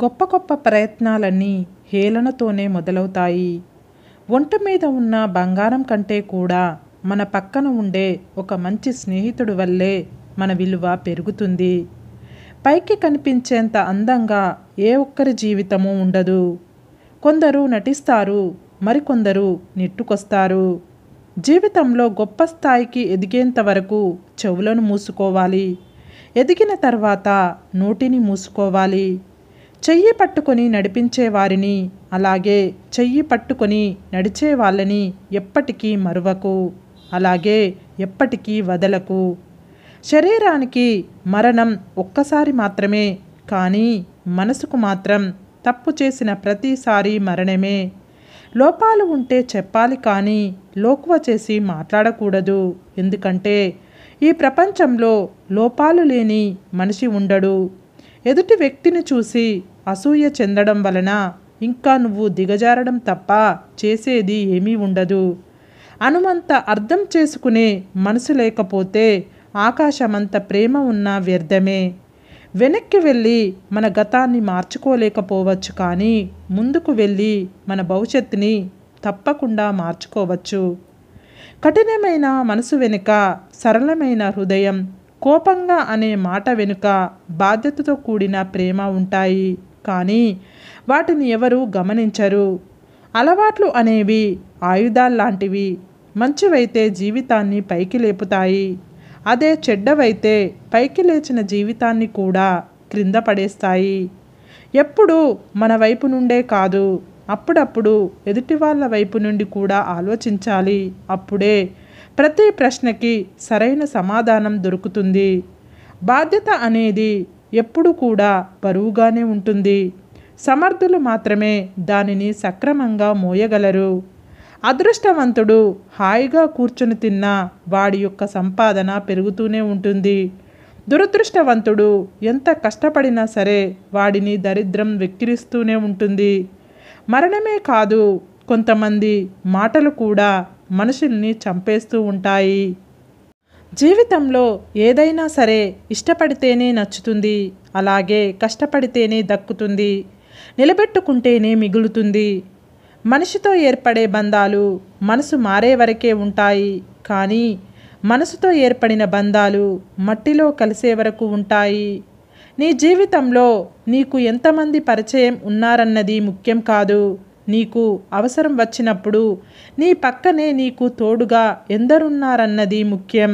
గొప్ప గొప్ప ప్రయత్నాలన్నీ హేళనతోనే మొదలవుతాయి ఒంట మీద ఉన్న బంగారం కంటే కూడా మన పక్కన ఉండే ఒక మంచి స్నేహితుడు వల్లే మన విలువ పెరుగుతుంది పైకి కనిపించేంత అందంగా ఏ ఒక్కరి జీవితము ఉండదు కొందరు నటిస్తారు మరికొందరు నెట్టుకొస్తారు జీవితంలో గొప్ప స్థాయికి ఎదిగేంత వరకు చెవులను మూసుకోవాలి ఎదిగిన తర్వాత నోటిని మూసుకోవాలి చెయ్యి పట్టుకొని నడిపించే వారిని అలాగే చెయ్యి పట్టుకొని నడిచే వాళ్ళని ఎప్పటికీ మరువకు అలాగే ఎప్పటికీ వదలకు శరీరానికి మరణం ఒక్కసారి మాత్రమే కానీ మనసుకు మాత్రం తప్పు చేసిన ప్రతిసారి మరణమే లోపాలు ఉంటే చెప్పాలి కానీ లోకువ చేసి మాట్లాడకూడదు ఎందుకంటే ఈ ప్రపంచంలో లోపాలు లేని మనిషి ఉండడు ఎదుటి వ్యక్తిని చూసి అసూయ చెందడం వలన ఇంకా నువ్వు దిగజారడం తప్ప చేసేది ఏమీ ఉండదు అనుమంత అర్థం చేసుకునే మనసు లేకపోతే ఆకాశమంత ప్రేమ ఉన్నా వ్యర్థమే వెనక్కి వెళ్ళి మన గతాన్ని మార్చుకోలేకపోవచ్చు కానీ ముందుకు వెళ్ళి మన భవిష్యత్తుని తప్పకుండా మార్చుకోవచ్చు కఠినమైన మనసు వెనుక సరళమైన హృదయం కోపంగా అనే మాట వెనుక బాధ్యతతో కూడిన ప్రేమ ఉంటాయి కానీ వాటిని ఎవరు గమనించరు అలవాట్లు అనేవి ఆయుధాల్లాంటివి మంచివైతే జీవితాన్ని పైకి లేపుతాయి అదే చెడ్డవైతే పైకి లేచిన జీవితాన్ని కూడా క్రింద పడేస్తాయి ఎప్పుడూ మన వైపు నుండే కాదు అప్పుడప్పుడు ఎదుటి వాళ్ళ వైపు నుండి కూడా ఆలోచించాలి అప్పుడే ప్రతి ప్రశ్నకి సరైన సమాధానం దొరుకుతుంది బాధ్యత అనేది ఎప్పుడు కూడా బరువుగానే ఉంటుంది సమర్థులు మాత్రమే దానిని సక్రమంగా మోయగలరు అదృష్టవంతుడు హాయిగా కూర్చుని తిన్న వాడి యొక్క సంపాదన పెరుగుతూనే ఉంటుంది దురదృష్టవంతుడు ఎంత కష్టపడినా సరే వాడిని దరిద్రం వెక్కిరిస్తూనే ఉంటుంది మరణమే కాదు కొంతమంది మాటలు కూడా మనుషుల్ని చంపేస్తూ ఉంటాయి జీవితంలో ఏదైనా సరే ఇష్టపడితేనే నచ్చుతుంది అలాగే కష్టపడితేనే దక్కుతుంది నిలబెట్టుకుంటేనే మిగులుతుంది మనిషితో ఏర్పడే బంధాలు మనసు మారే వరకే ఉంటాయి కానీ మనసుతో ఏర్పడిన బంధాలు మట్టిలో కలిసే వరకు ఉంటాయి నీ జీవితంలో నీకు ఎంతమంది పరిచయం ఉన్నారన్నది ముఖ్యం కాదు నీకు అవసరం వచ్చినప్పుడు నీ పక్కనే నీకు తోడుగా ఎందరున్నారన్నది ముఖ్యం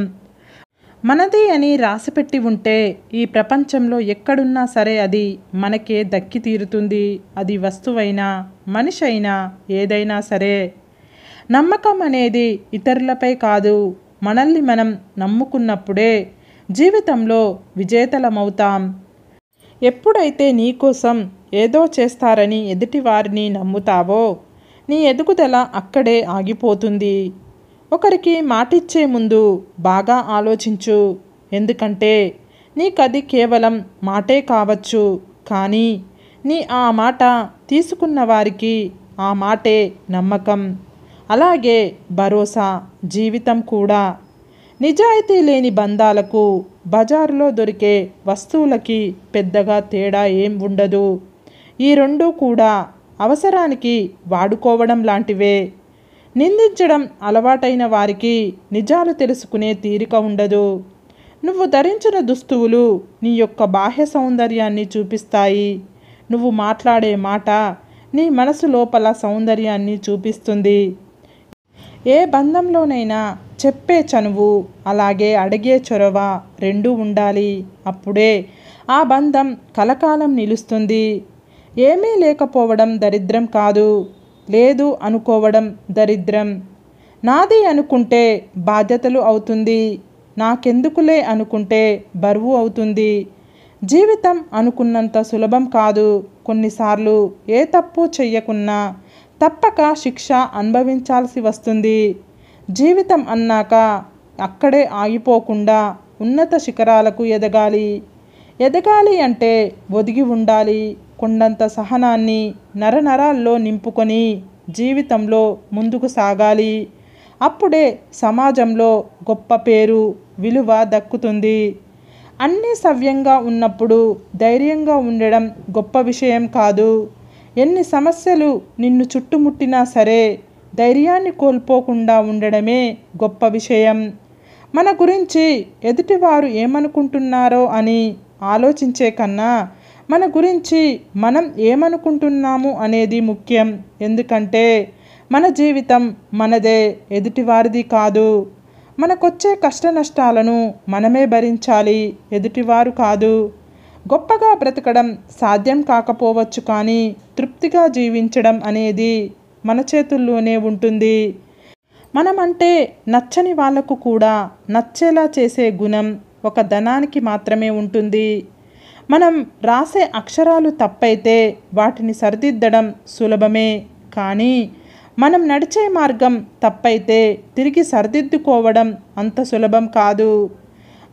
మనది అని రాసిపెట్టి ఉంటే ఈ ప్రపంచంలో ఎక్కడున్నా సరే అది మనకే దక్కి తీరుతుంది అది వస్తువైనా మనిషి అయినా ఏదైనా సరే నమ్మకం అనేది ఇతరులపై కాదు మనల్ని మనం నమ్ముకున్నప్పుడే జీవితంలో విజేతలమవుతాం ఎప్పుడైతే నీకోసం ఏదో చేస్తారని ఎదుటివారిని నమ్ముతావో నీ ఎదుగుదల అక్కడే ఆగిపోతుంది ఒకరికి మాటిచ్చే ముందు బాగా ఆలోచించు ఎందుకంటే నీకది కేవలం మాటే కావచ్చు కానీ నీ ఆ మాట తీసుకున్న వారికి ఆ మాటే నమ్మకం అలాగే భరోసా జీవితం కూడా నిజాయితీ లేని బంధాలకు బజారులో దొరికే వస్తువులకి పెద్దగా తేడా ఏం ఉండదు ఈ రెండూ కూడా అవసరానికి వాడుకోవడం లాంటివే నిందించడం అలవాటైన వారికి నిజాలు తెలుసుకునే తీరిక ఉండదు నువ్వు ధరించిన దుస్తువులు నీ యొక్క బాహ్య సౌందర్యాన్ని చూపిస్తాయి నువ్వు మాట్లాడే మాట నీ మనసు లోపల సౌందర్యాన్ని చూపిస్తుంది ఏ బంధంలోనైనా చెప్పే చనువు అలాగే అడిగే చొరవ రెండూ ఉండాలి అప్పుడే ఆ బంధం కలకాలం నిలుస్తుంది ఏమీ లేకపోవడం దరిద్రం కాదు లేదు అనుకోవడం దరిద్రం నాది అనుకుంటే బాధ్యతలు అవుతుంది నాకెందుకులే అనుకుంటే బరువు అవుతుంది జీవితం అనుకున్నంత సులభం కాదు కొన్నిసార్లు ఏ తప్పు చెయ్యకున్నా తప్పక శిక్ష అనుభవించాల్సి వస్తుంది జీవితం అన్నాక అక్కడే ఆగిపోకుండా ఉన్నత శిఖరాలకు ఎదగాలి ఎదగాలి అంటే ఒదిగి ఉండాలి కొండంత సహనాన్ని నరనరాల్లో నింపుకొని జీవితంలో ముందుకు సాగాలి అప్పుడే సమాజంలో గొప్ప పేరు విలువ దక్కుతుంది అన్నీ సవ్యంగా ఉన్నప్పుడు ధైర్యంగా ఉండడం గొప్ప విషయం కాదు ఎన్ని సమస్యలు నిన్ను చుట్టుముట్టినా సరే ధైర్యాన్ని కోల్పోకుండా ఉండడమే గొప్ప విషయం మన గురించి ఎదుటివారు ఏమనుకుంటున్నారో అని ఆలోచించే కన్నా మన గురించి మనం ఏమనుకుంటున్నాము అనేది ముఖ్యం ఎందుకంటే మన జీవితం మనదే ఎదుటివారిది కాదు మనకొచ్చే కష్ట నష్టాలను మనమే భరించాలి ఎదుటివారు కాదు గొప్పగా బ్రతకడం సాధ్యం కాకపోవచ్చు కానీ తృప్తిగా జీవించడం అనేది మన చేతుల్లోనే ఉంటుంది మనమంటే నచ్చని వాళ్లకు కూడా నచ్చేలా చేసే గుణం ఒక ధనానికి మాత్రమే ఉంటుంది మనం రాసే అక్షరాలు తప్పైతే వాటిని సరిదిద్దడం సులభమే కానీ మనం నడిచే మార్గం తప్పైతే తిరిగి సరిదిద్దుకోవడం అంత సులభం కాదు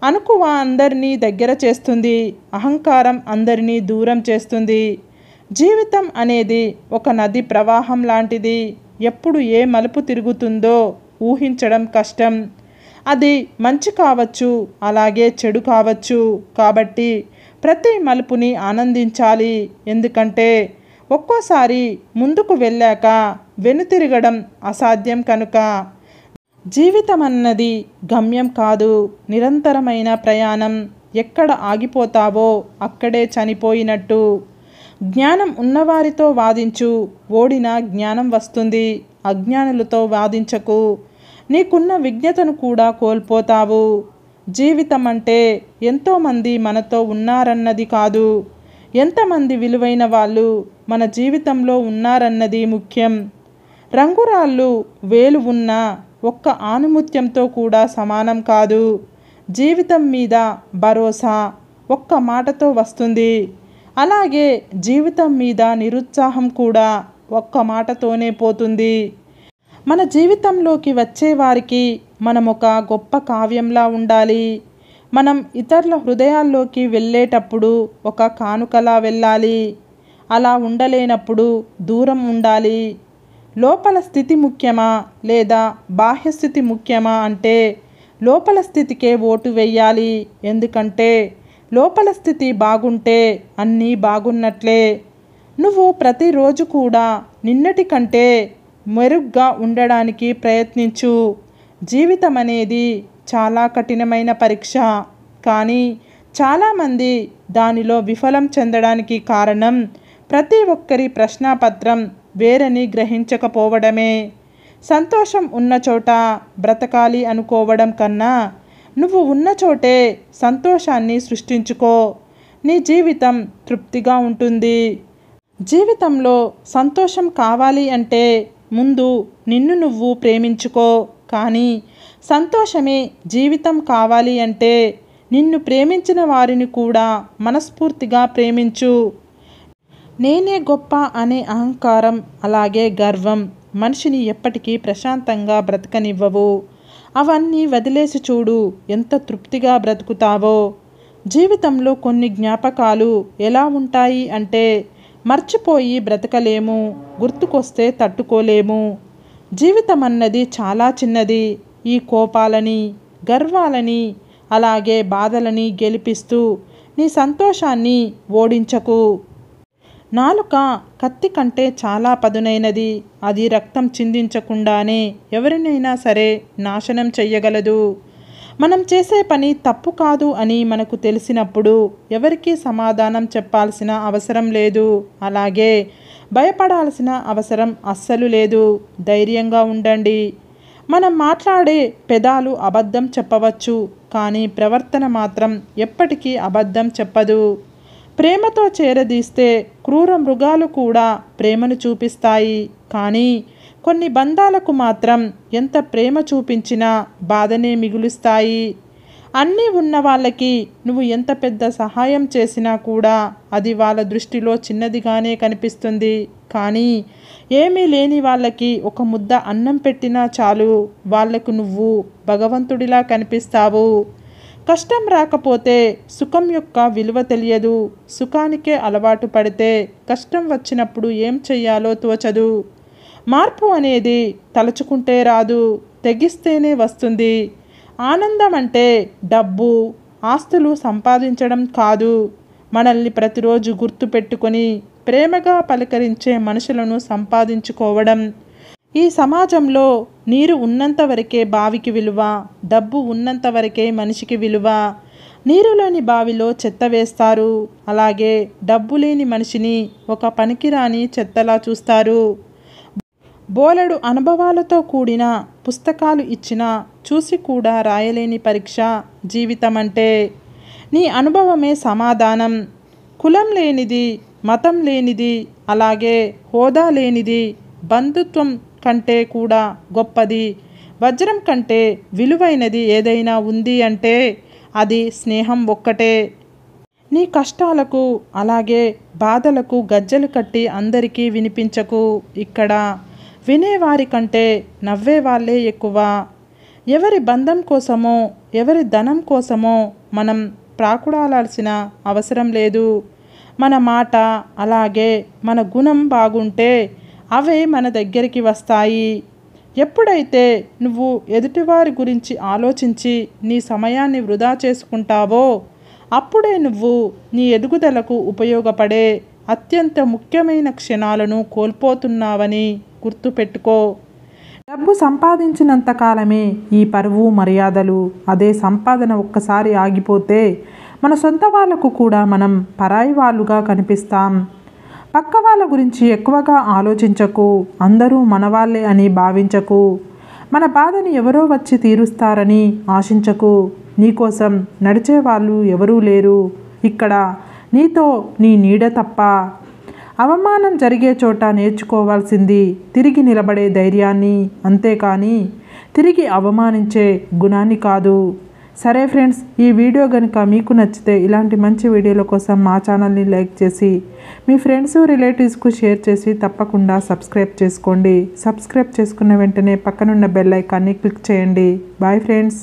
అనుకువ అందరినీ దగ్గర చేస్తుంది అహంకారం అందరినీ దూరం చేస్తుంది జీవితం అనేది ఒక నది ప్రవాహం లాంటిది ఎప్పుడు ఏ మలుపు తిరుగుతుందో ఊహించడం కష్టం అది మంచి కావచ్చు అలాగే చెడు కావచ్చు కాబట్టి ప్రతి మలుపుని ఆనందించాలి ఎందుకంటే ఒక్కోసారి ముందుకు వెళ్ళాక వెనుతిరగడం అసాధ్యం కనుక జీవితం అన్నది గమ్యం కాదు నిరంతరమైన ప్రయాణం ఎక్కడ ఆగిపోతావో అక్కడే చనిపోయినట్టు జ్ఞానం ఉన్నవారితో వాదించు ఓడిన జ్ఞానం వస్తుంది అజ్ఞానులతో వాదించకు నీకున్న విజ్ఞతను కూడా కోల్పోతావు జీవితం అంటే ఎంతోమంది మనతో ఉన్నారన్నది కాదు ఎంతమంది విలువైన వాళ్ళు మన జీవితంలో ఉన్నారన్నది ముఖ్యం రంగురాళ్ళు వేలు ఉన్న ఒక్క ఆనుముత్యంతో కూడా సమానం కాదు జీవితం మీద భరోసా ఒక్క మాటతో వస్తుంది అలాగే జీవితం మీద నిరుత్సాహం కూడా ఒక్క మాటతోనే పోతుంది మన జీవితంలోకి వచ్చేవారికి మనం ఒక గొప్ప కావ్యంలా ఉండాలి మనం ఇతరుల హృదయాల్లోకి వెళ్ళేటప్పుడు ఒక కానుకలా వెళ్ళాలి అలా ఉండలేనప్పుడు దూరం ఉండాలి లోపల స్థితి ముఖ్యమా లేదా బాహ్య స్థితి ముఖ్యమా అంటే లోపల స్థితికే ఓటు వేయాలి ఎందుకంటే లోపల స్థితి బాగుంటే అన్నీ బాగున్నట్లే నువ్వు ప్రతిరోజు కూడా నిన్నటి కంటే మెరుగ్గా ఉండడానికి ప్రయత్నించు జీవితం అనేది చాలా కఠినమైన పరీక్ష కానీ చాలామంది దానిలో విఫలం చెందడానికి కారణం ప్రతి ఒక్కరి ప్రశ్నాపత్రం వేరని గ్రహించకపోవడమే సంతోషం ఉన్న చోట బ్రతకాలి అనుకోవడం కన్నా నువ్వు ఉన్న చోటే సంతోషాన్ని సృష్టించుకో నీ జీవితం తృప్తిగా ఉంటుంది జీవితంలో సంతోషం కావాలి అంటే ముందు నిన్ను నువ్వు ప్రేమించుకో కానీ సంతోషమే జీవితం కావాలి అంటే నిన్ను ప్రేమించిన వారిని కూడా మనస్ఫూర్తిగా ప్రేమించు నేనే గొప్ప అనే అహంకారం అలాగే గర్వం మనిషిని ఎప్పటికీ ప్రశాంతంగా బ్రతకనివ్వవు అవన్నీ వదిలేసి చూడు ఎంత తృప్తిగా బ్రతుకుతావో జీవితంలో కొన్ని జ్ఞాపకాలు ఎలా ఉంటాయి అంటే మర్చిపోయి బ్రతకలేము గుర్తుకొస్తే తట్టుకోలేము జీవితం అన్నది చాలా చిన్నది ఈ కోపాలని గర్వాలని అలాగే బాధలని గెలిపిస్తూ నీ సంతోషాన్ని ఓడించకు నాలుక కత్తి కంటే చాలా పదునైనది అది రక్తం చిందించకుండానే ఎవరినైనా సరే నాశనం చెయ్యగలదు మనం చేసే పని తప్పు కాదు అని మనకు తెలిసినప్పుడు ఎవరికీ సమాధానం చెప్పాల్సిన అవసరం లేదు అలాగే భయపడాల్సిన అవసరం అస్సలు లేదు ధైర్యంగా ఉండండి మనం మాట్లాడే పెదాలు అబద్ధం చెప్పవచ్చు కానీ ప్రవర్తన మాత్రం ఎప్పటికీ అబద్ధం చెప్పదు ప్రేమతో చేరదీస్తే క్రూర మృగాలు కూడా ప్రేమను చూపిస్తాయి కానీ కొన్ని బంధాలకు మాత్రం ఎంత ప్రేమ చూపించినా బాధనే మిగులుస్తాయి అన్నీ ఉన్న వాళ్ళకి నువ్వు ఎంత పెద్ద సహాయం చేసినా కూడా అది వాళ్ళ దృష్టిలో చిన్నదిగానే కనిపిస్తుంది కానీ ఏమీ లేని వాళ్ళకి ఒక ముద్ద అన్నం పెట్టినా చాలు వాళ్లకు నువ్వు భగవంతుడిలా కనిపిస్తావు కష్టం రాకపోతే సుఖం యొక్క విలువ తెలియదు సుఖానికే అలవాటు పడితే కష్టం వచ్చినప్పుడు ఏం చెయ్యాలో తోచదు మార్పు అనేది తలుచుకుంటే రాదు తెగిస్తేనే వస్తుంది ఆనందం అంటే డబ్బు ఆస్తులు సంపాదించడం కాదు మనల్ని ప్రతిరోజు గుర్తుపెట్టుకొని ప్రేమగా పలకరించే మనుషులను సంపాదించుకోవడం ఈ సమాజంలో నీరు ఉన్నంత వరకే బావికి విలువ డబ్బు ఉన్నంత వరకే మనిషికి విలువ నీరులోని బావిలో చెత్త వేస్తారు అలాగే డబ్బు లేని మనిషిని ఒక పనికిరాని చెత్తలా చూస్తారు బోలెడు అనుభవాలతో కూడిన పుస్తకాలు ఇచ్చిన చూసి కూడా రాయలేని పరీక్ష జీవితం అంటే నీ అనుభవమే సమాధానం కులం లేనిది మతం లేనిది అలాగే హోదా లేనిది బంధుత్వం కంటే కూడా గొప్పది వజ్రం కంటే విలువైనది ఏదైనా ఉంది అంటే అది స్నేహం ఒక్కటే నీ కష్టాలకు అలాగే బాధలకు గజ్జలు కట్టి అందరికీ వినిపించకు ఇక్కడ వినేవారి కంటే నవ్వేవాళ్ళే ఎక్కువ ఎవరి బంధం కోసమో ఎవరి ధనం కోసమో మనం ప్రాకుడాలాల్సిన అవసరం లేదు మన మాట అలాగే మన గుణం బాగుంటే అవే మన దగ్గరికి వస్తాయి ఎప్పుడైతే నువ్వు ఎదుటివారి గురించి ఆలోచించి నీ సమయాన్ని వృధా చేసుకుంటావో అప్పుడే నువ్వు నీ ఎదుగుదలకు ఉపయోగపడే అత్యంత ముఖ్యమైన క్షణాలను కోల్పోతున్నావని గుర్తుపెట్టుకో డబ్బు సంపాదించినంత కాలమే ఈ పరువు మర్యాదలు అదే సంపాదన ఒక్కసారి ఆగిపోతే మన సొంత వాళ్లకు కూడా మనం పరాయి వాళ్ళుగా కనిపిస్తాం పక్క వాళ్ళ గురించి ఎక్కువగా ఆలోచించకు అందరూ మనవాళ్ళే అని భావించకు మన బాధని ఎవరో వచ్చి తీరుస్తారని ఆశించకు నీకోసం నడిచే వాళ్ళు ఎవరూ లేరు ఇక్కడ నీతో నీ నీడ తప్ప అవమానం జరిగే చోట నేర్చుకోవాల్సింది తిరిగి నిలబడే ధైర్యాన్ని అంతేకాని తిరిగి అవమానించే గుణాన్ని కాదు సరే ఫ్రెండ్స్ ఈ వీడియో కనుక మీకు నచ్చితే ఇలాంటి మంచి వీడియోల కోసం మా ఛానల్ని లైక్ చేసి మీ ఫ్రెండ్స్ రిలేటివ్స్కు షేర్ చేసి తప్పకుండా సబ్స్క్రైబ్ చేసుకోండి సబ్స్క్రైబ్ చేసుకున్న వెంటనే పక్కనున్న బెల్ ఐకాన్ని క్లిక్ చేయండి బాయ్ ఫ్రెండ్స్